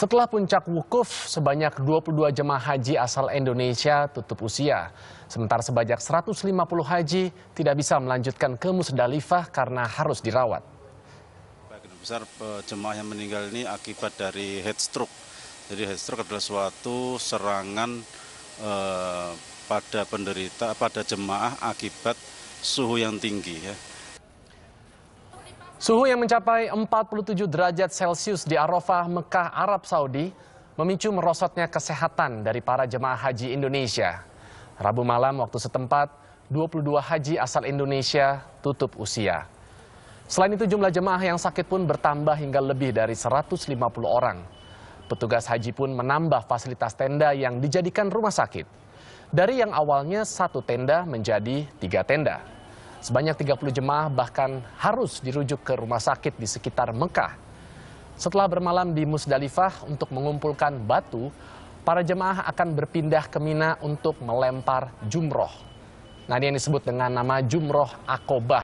Setelah puncak wukuf, sebanyak 22 jemaah haji asal Indonesia tutup usia. Sementara sebanyak 150 haji tidak bisa melanjutkan ke Musdalifah karena harus dirawat. Bagian besar jemaah yang meninggal ini akibat dari head stroke. Jadi head stroke adalah suatu serangan eh, pada penderita, pada jemaah akibat suhu yang tinggi. Ya. Suhu yang mencapai 47 derajat Celcius di Arafah, Mekah, Arab Saudi memicu merosotnya kesehatan dari para jemaah haji Indonesia. Rabu malam waktu setempat, 22 haji asal Indonesia tutup usia. Selain itu jumlah jemaah yang sakit pun bertambah hingga lebih dari 150 orang. Petugas haji pun menambah fasilitas tenda yang dijadikan rumah sakit. Dari yang awalnya satu tenda menjadi tiga tenda. Sebanyak 30 jemaah bahkan harus dirujuk ke rumah sakit di sekitar Mekah. Setelah bermalam di Musdalifah untuk mengumpulkan batu, para jemaah akan berpindah ke Mina untuk melempar jumroh. Nah, ini yang disebut dengan nama jumroh akobah.